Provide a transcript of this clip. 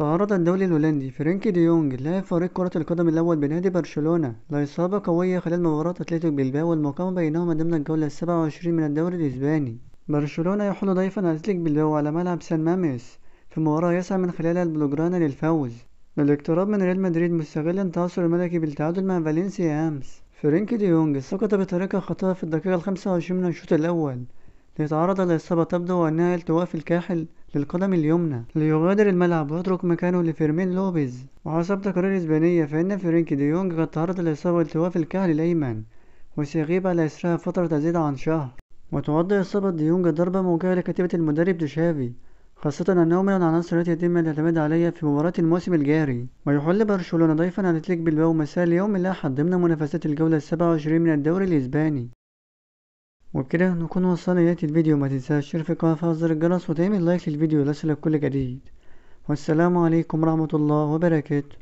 تعرض الدولي الهولندي فرانكي دي يونج لاعب فريق كرة القدم الأول بنادي برشلونة لإصابة قوية خلال مباراة أتلتيك بلباو المقام بينهما ضمن الجولة السبعة وعشرين من الدوري الإسباني برشلونة يحل ضيفا أتلتيك بلباو على ملعب سان ماميس في مباراة يسعى من خلالها البلوجرانا للفوز الاقتراب من ريال مدريد مستغلا تعثر الملكي بالتعادل مع فالنسيا أمس فرانكي دي يونج سقط بطريقة خاطئة في الدقيقة الخمسة وعشرين من الشوط الأول ليتعرض لإصابة تبدو أنها التواء في الكاحل للقدم اليمنى ليغادر الملعب ويترك مكانه لفيرمين لوبيز وحسب تقارير إسبانية فإن فرينكي دي يونج قد تعرض لإصابة التواء في الكاحل الأيمن وسيغيب على إثرها فترة تزيد عن شهر وتعد إصابة دي يونج ضربة موجعة لكتيبة المدرب تشافي خاصة أنه من العناصر التي يتم الاعتماد عليها في مباراة الموسم الجاري ويحل برشلونة ضيفا على أتلتيك بالباو مساء اليوم الأحد ضمن منافسات الجولة السبعة وعشرين من الدوري الإسباني وبكده نكون وصلنا لنهاية الفيديو ما تنساش تشترك وتفعل زر الجرس وتعمل لايك للفيديو ليصلك كل جديد والسلام عليكم ورحمة الله وبركاته